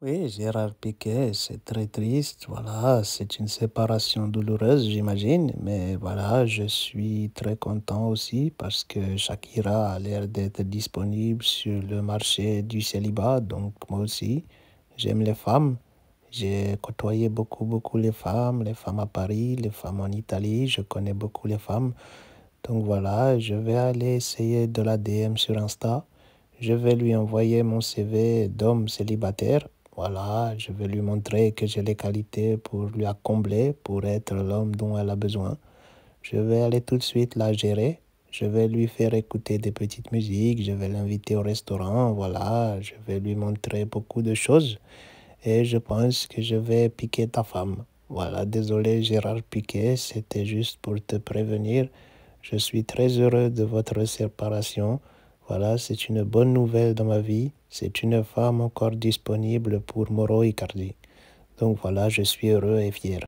Oui, Gérard Piquet, c'est très triste, voilà, c'est une séparation douloureuse, j'imagine, mais voilà, je suis très content aussi parce que Shakira a l'air d'être disponible sur le marché du célibat, donc moi aussi, j'aime les femmes. J'ai côtoyé beaucoup, beaucoup les femmes, les femmes à Paris, les femmes en Italie, je connais beaucoup les femmes. Donc voilà, je vais aller essayer de la DM sur Insta. Je vais lui envoyer mon CV d'homme célibataire voilà, je vais lui montrer que j'ai les qualités pour lui accomplir, pour être l'homme dont elle a besoin. Je vais aller tout de suite la gérer. Je vais lui faire écouter des petites musiques, je vais l'inviter au restaurant, voilà, je vais lui montrer beaucoup de choses. Et je pense que je vais piquer ta femme. Voilà, désolé Gérard Piquet, c'était juste pour te prévenir. Je suis très heureux de votre séparation. Voilà, c'est une bonne nouvelle dans ma vie. C'est une femme encore disponible pour Moro Icardi. Donc voilà, je suis heureux et fier.